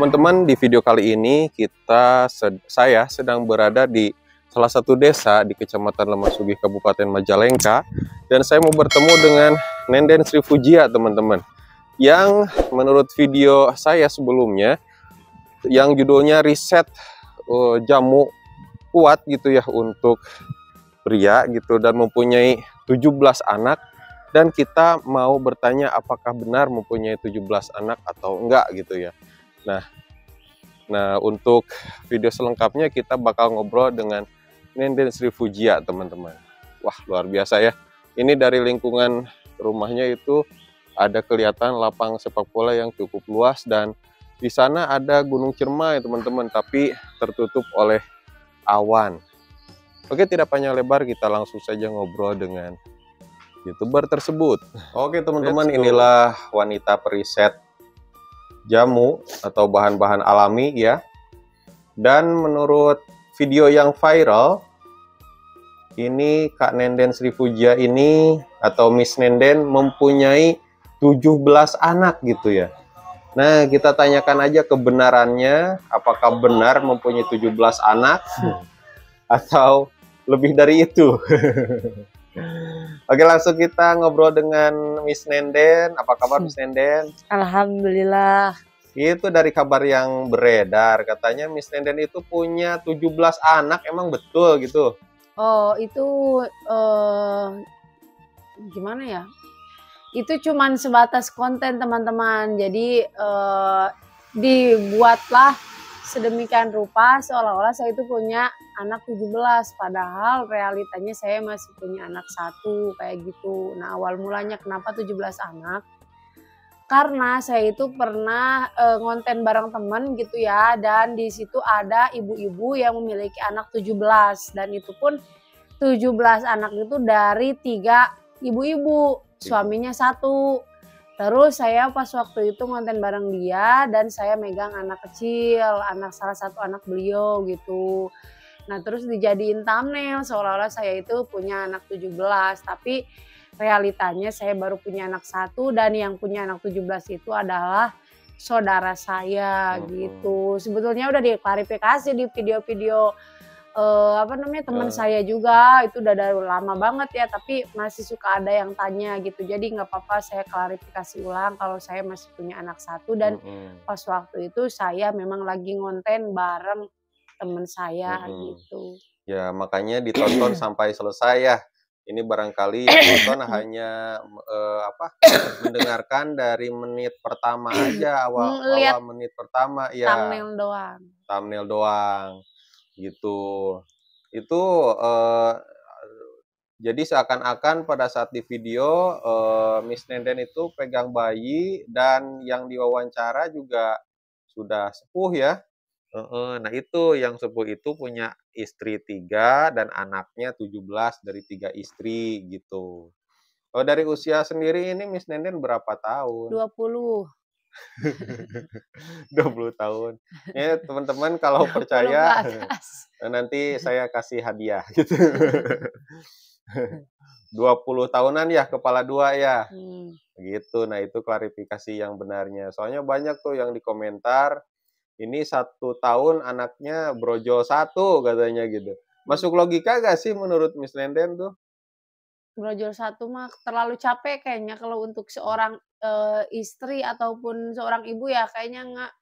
teman-teman di video kali ini kita sed saya sedang berada di salah satu desa di Kecamatan Lemah Kabupaten Majalengka dan saya mau bertemu dengan Nenden Sri Fujia teman-teman yang menurut video saya sebelumnya yang judulnya riset uh, jamu kuat gitu ya untuk pria gitu dan mempunyai 17 anak dan kita mau bertanya apakah benar mempunyai 17 anak atau enggak gitu ya. Nah, nah untuk video selengkapnya kita bakal ngobrol dengan Nenden Sri Fujia, teman-teman. Wah, luar biasa ya. Ini dari lingkungan rumahnya itu ada kelihatan lapang sepak bola yang cukup luas dan di sana ada Gunung Ciremai, teman-teman, tapi tertutup oleh awan. Oke, tidak panjang lebar, kita langsung saja ngobrol dengan youtuber tersebut. Oke teman-teman inilah wanita periset jamu atau bahan-bahan alami ya. Dan menurut video yang viral, ini Kak Nenden Sri Puja ini atau Miss Nenden mempunyai 17 anak gitu ya. Nah, kita tanyakan aja kebenarannya, apakah benar mempunyai 17 anak hmm. atau lebih dari itu. Oke, langsung kita ngobrol dengan Miss Nenden. Apa kabar hmm. Miss Nenden? Alhamdulillah, itu dari kabar yang beredar, katanya Miss Tenden itu punya 17 anak, emang betul gitu? Oh, itu uh, gimana ya? Itu cuman sebatas konten teman-teman, jadi uh, dibuatlah sedemikian rupa seolah-olah saya itu punya anak 17 padahal realitanya saya masih punya anak satu kayak gitu nah awal mulanya kenapa 17 anak karena saya itu pernah e, ngonten bareng temen gitu ya dan di situ ada ibu-ibu yang memiliki anak 17 dan itu pun 17 anak itu dari tiga ibu-ibu suaminya satu terus saya pas waktu itu ngonten bareng dia dan saya megang anak kecil anak salah satu anak beliau gitu nah terus dijadiin thumbnail seolah-olah saya itu punya anak 17 tapi realitanya saya baru punya anak satu dan yang punya anak 17 itu adalah saudara saya -huh. Oh. gitu. Sebetulnya udah diklarifikasi di video-video uh, apa namanya teman uh. saya juga itu udah dari lama banget ya tapi masih suka ada yang tanya gitu jadi nggak apa-apa saya klarifikasi ulang kalau saya masih punya anak satu dan uh -huh. pas waktu itu saya memang lagi ngonten bareng teman saya uh -huh. gitu ya makanya ditonton sampai selesai ya ini barangkali penonton hanya uh, apa mendengarkan dari menit pertama aja awal awal menit pertama ya thumbnail doang thumbnail doang gitu itu uh, jadi seakan-akan pada saat di video uh, Miss Nenden itu pegang bayi dan yang diwawancara juga sudah sepuh ya Uh, nah itu yang sepuh itu punya istri tiga dan anaknya tujuh belas dari tiga istri gitu. Oh dari usia sendiri ini Miss Nenden berapa tahun? dua 20. 20 tahun. Ya teman-teman kalau percaya eh, nanti saya kasih hadiah gitu. 20 tahunan ya kepala dua ya. Hmm. Gitu. Nah, itu klarifikasi yang benarnya. Soalnya banyak tuh yang di komentar ini satu tahun anaknya brojo satu katanya gitu. Masuk logika gak sih menurut Miss Lenden tuh? brojo satu mah terlalu capek kayaknya kalau untuk seorang e, istri ataupun seorang ibu ya kayaknya nggak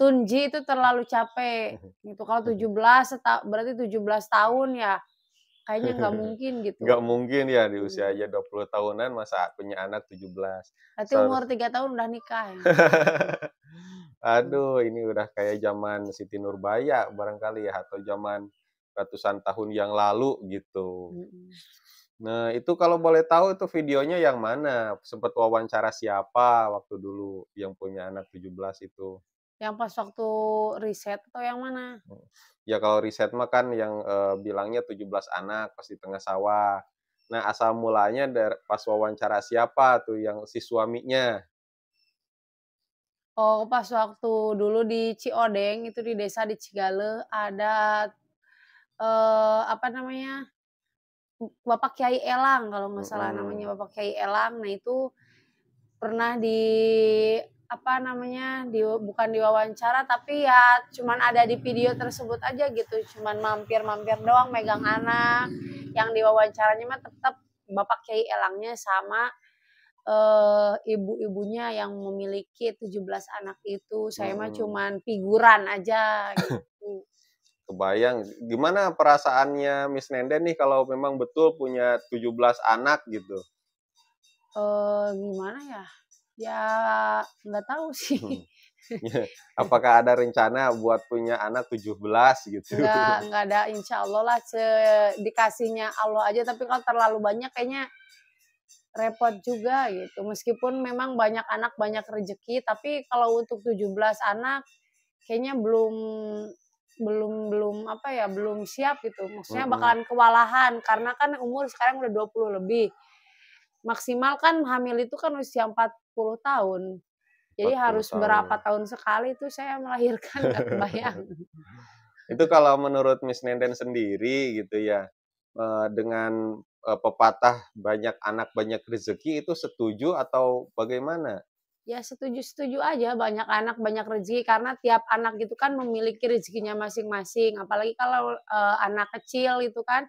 Tunji itu terlalu capek gitu. Kalau 17 berarti 17 tahun ya kayaknya nggak mungkin gitu. Nggak mungkin ya di usia hmm. aja 20 tahunan masa punya anak 17. Berarti so, umur 3 tahun udah nikah ya. Aduh, ini udah kayak zaman Siti Nurbaya barangkali ya atau zaman ratusan tahun yang lalu gitu. Nah, itu kalau boleh tahu itu videonya yang mana? Sempat wawancara siapa waktu dulu yang punya anak 17 itu? Yang pas waktu riset atau yang mana? Hmm. Ya kalau riset mah kan yang e, bilangnya 17 anak pas di tengah sawah. Nah, asal mulanya dari pas wawancara siapa tuh yang si suaminya? Oh, pas waktu dulu di Ciodeng itu di desa di Cigale ada eh, apa namanya Bapak Kiai Elang kalau nggak salah hmm. namanya Bapak Kiai Elang. Nah itu pernah di apa namanya di bukan diwawancara tapi ya cuman ada di video tersebut aja gitu cuman mampir-mampir doang megang anak yang diwawancaranya mah tetap Bapak Kiai Elangnya sama uh, ibu-ibunya yang memiliki 17 anak itu saya hmm. mah cuman figuran aja gitu. Kebayang gimana perasaannya Miss Nenden nih kalau memang betul punya 17 anak gitu. Eh uh, gimana ya? Ya nggak tahu sih. Hmm. Ya, apakah ada rencana buat punya anak 17 gitu? Enggak, enggak ada. Insya Allah lah, se dikasihnya Allah aja. Tapi kalau terlalu banyak kayaknya repot juga gitu. Meskipun memang banyak anak banyak rezeki, tapi kalau untuk 17 anak kayaknya belum belum belum apa ya, belum siap gitu. Maksudnya bakalan kewalahan karena kan umur sekarang udah 20 lebih. Maksimal kan hamil itu kan usia 40 tahun. Jadi harus tahun. berapa ya. tahun sekali itu saya melahirkan nggak kebayang. itu kalau menurut Miss Nenden sendiri gitu ya eh, dengan uh, pepatah banyak anak banyak rezeki itu setuju atau bagaimana? Ya setuju-setuju aja banyak anak banyak rezeki karena tiap anak itu kan memiliki rezekinya masing-masing. Apalagi kalau uh, anak kecil itu kan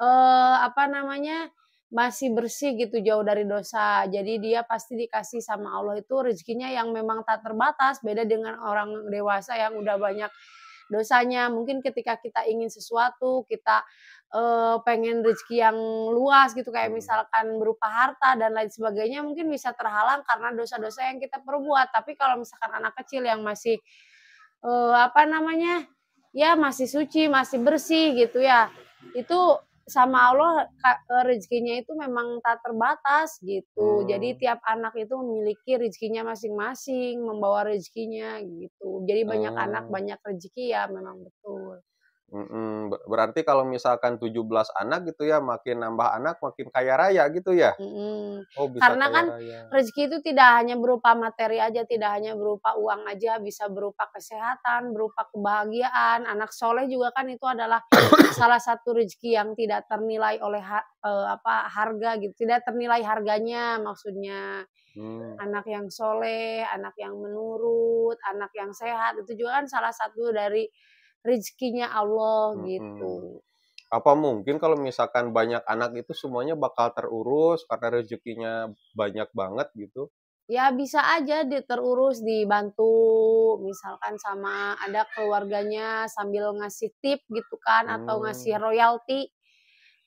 uh, apa namanya masih bersih gitu jauh dari dosa. Jadi dia pasti dikasih sama Allah itu rezekinya yang memang tak terbatas beda dengan orang dewasa yang udah banyak dosanya. Mungkin ketika kita ingin sesuatu, kita uh, pengen rezeki yang luas gitu kayak hmm. misalkan berupa harta dan lain sebagainya mungkin bisa terhalang karena dosa-dosa yang kita perbuat. Tapi kalau misalkan anak kecil yang masih uh, apa namanya? ya masih suci, masih bersih gitu ya. Itu sama Allah eh, rezekinya itu memang tak terbatas gitu. Hmm. Jadi tiap anak itu memiliki rezekinya masing-masing, membawa rezekinya gitu. Jadi banyak hmm. anak oh. banyak rezeki ya memang betul. Berarti kalau misalkan 17 anak gitu ya, makin nambah anak makin kaya raya gitu ya. mm Oh, bisa Karena kan raya. rezeki itu tidak hanya berupa materi aja, tidak hanya berupa uang aja, bisa berupa kesehatan, berupa kebahagiaan. Anak soleh juga kan itu adalah salah satu rezeki yang tidak ternilai oleh ha, eh, apa harga gitu, tidak ternilai harganya maksudnya. Hmm. Anak yang soleh, anak yang menurut, anak yang sehat itu juga kan salah satu dari rezekinya Allah hmm. gitu. Apa mungkin kalau misalkan banyak anak itu semuanya bakal terurus karena rezekinya banyak banget gitu? Ya bisa aja dia terurus dibantu misalkan sama ada keluarganya sambil ngasih tip gitu kan hmm. atau ngasih hmm. royalti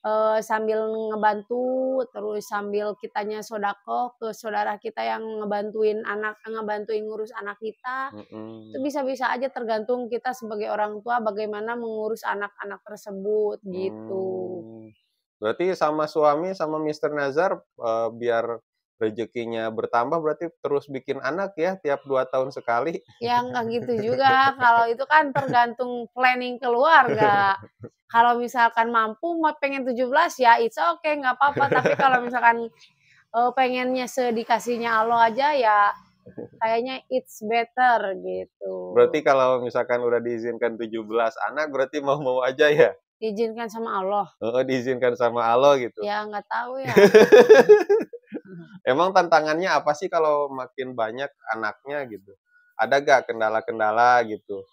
uh, sambil ngebantu terus sambil kitanya sodako ke saudara kita yang ngebantuin anak ngebantuin ngurus anak kita mm-hmm. itu bisa-bisa aja tergantung kita sebagai orang tua bagaimana mengurus anak-anak tersebut gitu mm. berarti sama suami sama Mr. Nazar uh, biar rezekinya bertambah berarti terus bikin anak ya tiap dua tahun sekali. Ya nggak gitu juga. Kalau itu kan tergantung planning keluarga. Kalau misalkan mampu mau pengen 17 ya it's okay nggak apa-apa. Tapi kalau misalkan eh, pengennya sedikasinya Allah aja ya kayaknya it's better gitu. Berarti kalau misalkan udah diizinkan 17 anak berarti mau-mau aja ya? Diizinkan sama Allah. Oh, diizinkan sama Allah gitu. Ya nggak tahu ya. Emang tantangannya apa sih kalau makin banyak anaknya gitu? Ada gak kendala-kendala gitu?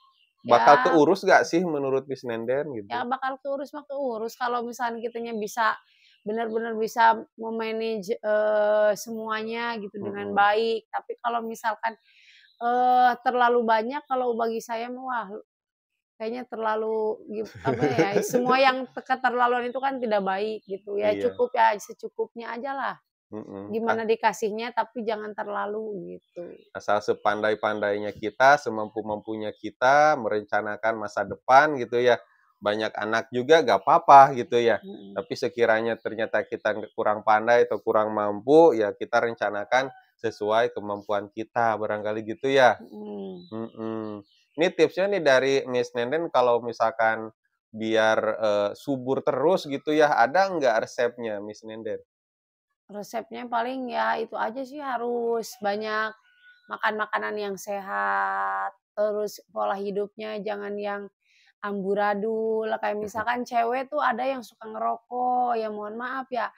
Ya. Bakal ya. keurus gak sih menurut Miss Nenden gitu? Ya bakal keurus mah keurus kalau misalnya kitanya bisa benar-benar bisa memanage uh, semuanya gitu hmm. dengan baik. Tapi kalau misalkan uh, terlalu banyak kalau bagi saya mah kayaknya terlalu apa ya semua yang terlalu itu kan tidak baik gitu ya iya. cukup ya secukupnya aja lah Mm-mm. Gimana dikasihnya tapi jangan terlalu gitu. Asal sepandai-pandainya kita, semampu-mampunya kita merencanakan masa depan gitu ya. Banyak anak juga gak apa-apa gitu ya. Mm. Tapi sekiranya ternyata kita kurang pandai atau kurang mampu, ya kita rencanakan sesuai kemampuan kita barangkali gitu ya. Mm. mm Ini tipsnya nih dari Miss Nenden kalau misalkan biar uh, subur terus gitu ya, ada nggak resepnya Miss Nenden? resepnya paling ya itu aja sih harus banyak makan makanan yang sehat terus pola hidupnya jangan yang amburadul kayak mhm. misalkan cewek tuh ada yang suka ngerokok ya mohon maaf ya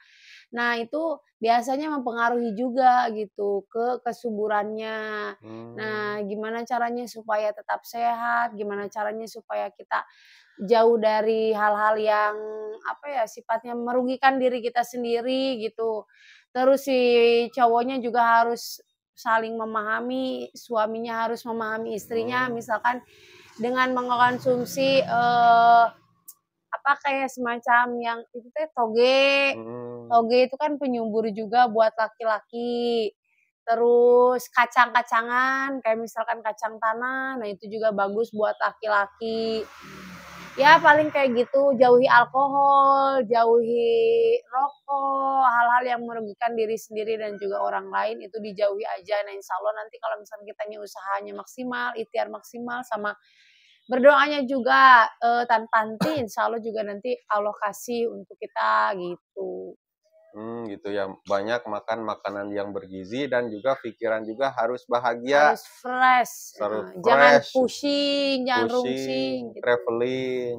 nah itu biasanya mempengaruhi juga gitu ke kesuburannya nah, hmm. nah gimana caranya supaya tetap sehat gimana caranya supaya kita jauh dari hal-hal yang apa ya sifatnya merugikan diri kita sendiri gitu terus si cowoknya juga harus saling memahami suaminya harus memahami istrinya hmm. misalkan dengan mengkonsumsi uh, apa kayak semacam yang itu teh toge hmm. toge itu kan penyumbur juga buat laki-laki terus kacang-kacangan kayak misalkan kacang tanah nah itu juga bagus buat laki-laki ya paling kayak gitu jauhi alkohol jauhi rokok hal-hal yang merugikan diri sendiri dan juga orang lain itu dijauhi aja nah insya Allah nanti kalau misalnya kita usahanya maksimal ikhtiar maksimal sama berdoanya juga uh, eh, tanpanti insya Allah juga nanti Allah kasih untuk kita gitu Hmm, gitu ya. Banyak makan makanan yang bergizi dan juga pikiran juga harus bahagia. Harus fresh. Harus ah, fresh. Jangan pusing, jangan rumsing, rungsing. Gitu. Traveling.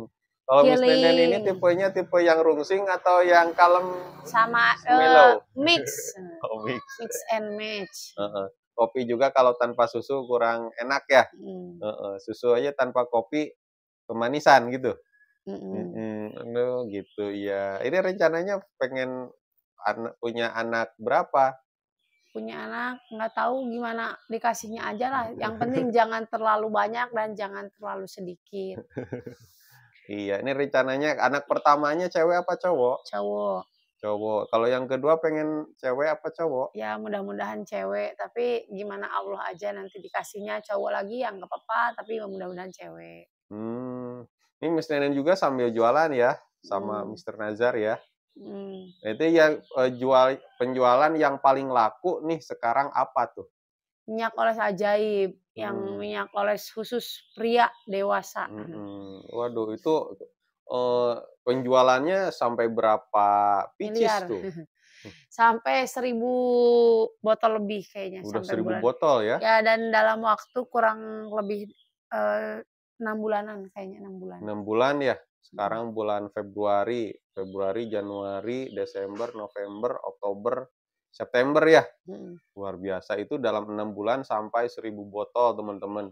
Kalau Miss Nenen ini tipenya tipe yang rungsing atau yang kalem? Sama uh, mix. oh, mix. Mix and match. Uh -huh kopi juga kalau tanpa susu kurang enak ya. Hmm. Uh, uh, susu aja tanpa kopi kemanisan gitu. Hmm. Hmm. gitu ya. Ini rencananya pengen an punya anak berapa? Punya anak nggak tahu gimana dikasihnya aja lah. Yang penting jangan terlalu banyak dan jangan terlalu sedikit. iya, ini rencananya anak pertamanya cewek apa cowok? Cowok cowok. Kalau yang kedua pengen cewek apa cowok? Ya mudah-mudahan cewek, tapi gimana Allah aja nanti dikasihnya cowok lagi yang gak apa-apa, tapi mudah-mudahan cewek. Hmm, ini Miss Nenen juga sambil jualan ya, sama hmm. Mister Nazar ya. Hmm. Itu ya eh, jual penjualan yang paling laku nih sekarang apa tuh? Minyak oles ajaib, hmm. yang minyak oles khusus pria dewasa. Hmm. Waduh, itu uh, penjualannya sampai berapa pieces Miliar. tuh? Hmm. sampai seribu botol lebih kayaknya. Udah sampai seribu bulan. botol ya? Ya dan dalam waktu kurang lebih eh, enam uh, bulanan kayaknya enam bulan. Enam bulan ya. Sekarang hmm. bulan Februari, Februari, Januari, Desember, November, Oktober, September ya. Hmm. Luar biasa itu dalam enam bulan sampai seribu botol teman-teman.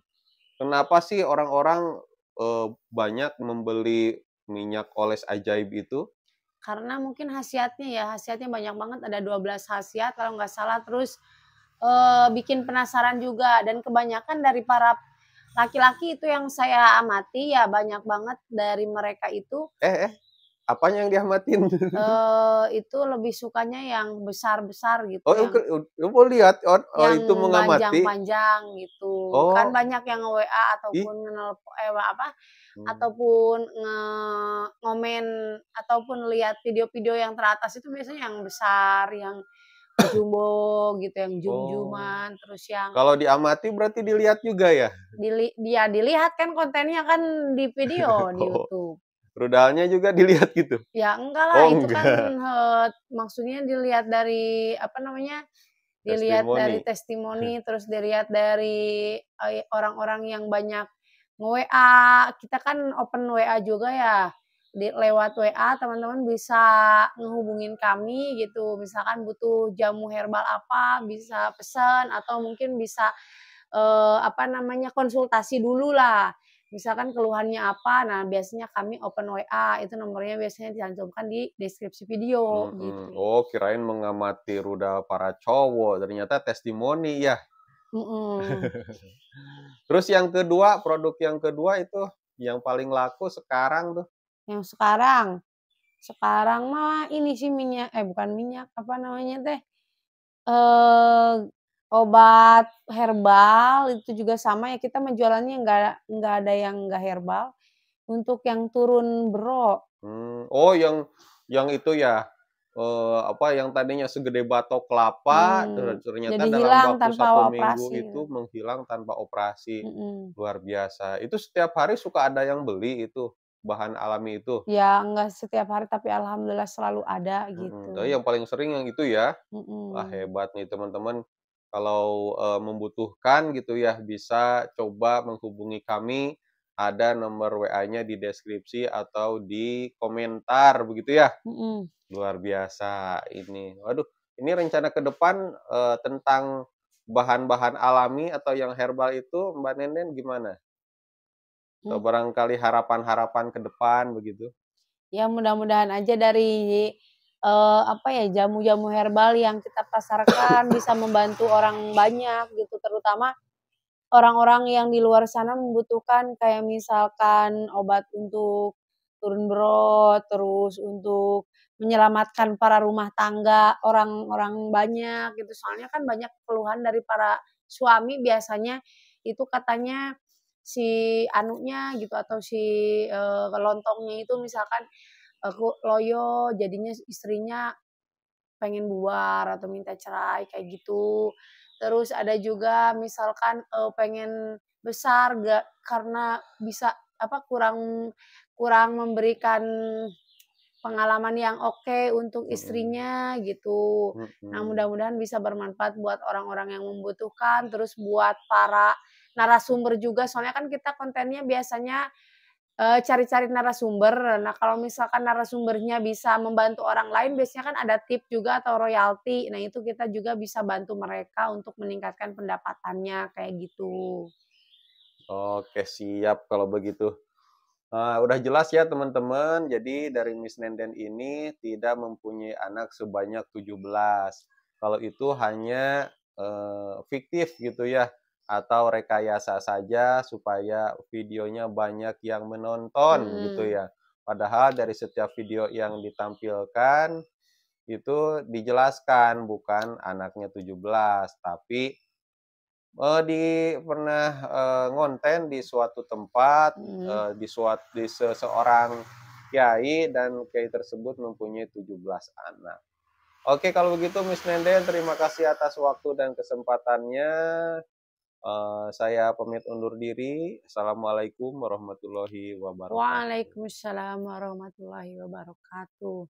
Kenapa sih orang-orang uh, banyak membeli minyak oles ajaib itu? Karena mungkin khasiatnya ya, khasiatnya banyak banget ada 12 khasiat kalau nggak salah terus e, bikin penasaran juga dan kebanyakan dari para laki-laki itu yang saya amati ya banyak banget dari mereka itu eh eh apanya yang diamatin? Eh itu lebih sukanya yang besar-besar gitu. Oh, yang, mau lihat oh, yang itu mengamati panjang-panjang gitu. Kan oh. Kan banyak yang WA ataupun Ih. eh apa hmm. ataupun nge ngomen ataupun lihat video-video yang teratas itu biasanya yang besar, yang jumbo gitu yang jumjuman oh. terus yang kalau diamati berarti dilihat juga ya Dili dia ya dilihat kan kontennya kan di video oh. di YouTube rudalnya juga dilihat gitu ya enggak lah oh, itu kan he, maksudnya dilihat dari apa namanya dilihat testimoni. dari testimoni terus dilihat dari eh, orang-orang yang banyak nge-WA. Kita kan open WA juga ya. Di, lewat WA teman-teman bisa menghubungin kami gitu. Misalkan butuh jamu herbal apa bisa pesan atau mungkin bisa eh, apa namanya konsultasi dulu lah. Misalkan keluhannya apa, nah biasanya kami open WA itu nomornya biasanya dicantumkan di deskripsi video. Hmm, gitu. Oh kirain mengamati rudal para cowok, ternyata testimoni ya mm Terus yang kedua, produk yang kedua itu yang paling laku sekarang tuh. Yang sekarang. Sekarang mah ini sih minyak eh bukan minyak, apa namanya teh? Eh obat herbal itu juga sama ya kita menjualannya nggak nggak ada yang nggak herbal untuk yang turun bro. Hmm. Oh, yang yang itu ya uh, apa yang tadinya segede batok kelapa hmm. ternyata Jadi dalam waktu satu operasi. minggu ya? itu menghilang tanpa operasi hmm. luar biasa itu setiap hari suka ada yang beli itu bahan alami itu ya enggak setiap hari tapi alhamdulillah selalu ada gitu hmm. Jadi yang paling sering yang itu ya hmm. wah hebat nih teman-teman kalau uh, membutuhkan gitu ya bisa coba menghubungi kami ada nomor WA-nya di deskripsi atau di komentar begitu ya. Mm-hmm. Luar biasa ini. Waduh, ini rencana ke depan uh, tentang bahan-bahan alami atau yang herbal itu Mbak Nenden gimana? Atau hmm. barangkali harapan-harapan ke depan begitu? Ya mudah-mudahan aja dari uh, apa ya jamu-jamu herbal yang kita pasarkan bisa membantu orang banyak gitu terutama orang-orang yang di luar sana membutuhkan kayak misalkan obat untuk turun berot, terus untuk menyelamatkan para rumah tangga, orang-orang banyak gitu. Soalnya kan banyak keluhan dari para suami biasanya itu katanya si anunya gitu atau si e, lontongnya itu misalkan aku eh, loyo jadinya istrinya pengen buar atau minta cerai kayak gitu terus ada juga misalkan uh, pengen besar gak karena bisa apa kurang kurang memberikan pengalaman yang oke okay untuk istrinya gitu. Nah, mudah-mudahan bisa bermanfaat buat orang-orang yang membutuhkan terus buat para narasumber juga soalnya kan kita kontennya biasanya Eh, cari-cari narasumber. Nah, kalau misalkan narasumbernya bisa membantu orang lain, biasanya kan ada tip juga atau royalti. Nah, itu kita juga bisa bantu mereka untuk meningkatkan pendapatannya kayak gitu. Oke, siap kalau begitu. Uh, udah jelas ya teman-teman. Jadi dari Miss Nenden ini tidak mempunyai anak sebanyak 17. Kalau itu hanya uh, fiktif gitu ya atau rekayasa saja supaya videonya banyak yang menonton hmm. gitu ya. Padahal dari setiap video yang ditampilkan itu dijelaskan bukan anaknya 17 tapi uh, di pernah uh, ngonten di suatu tempat hmm. uh, di suatu di seseorang kiai dan kiai tersebut mempunyai 17 anak. Oke kalau begitu Miss Nenden terima kasih atas waktu dan kesempatannya. Eh, saya pamit undur diri. Assalamualaikum warahmatullahi wabarakatuh. Waalaikumsalam warahmatullahi wabarakatuh.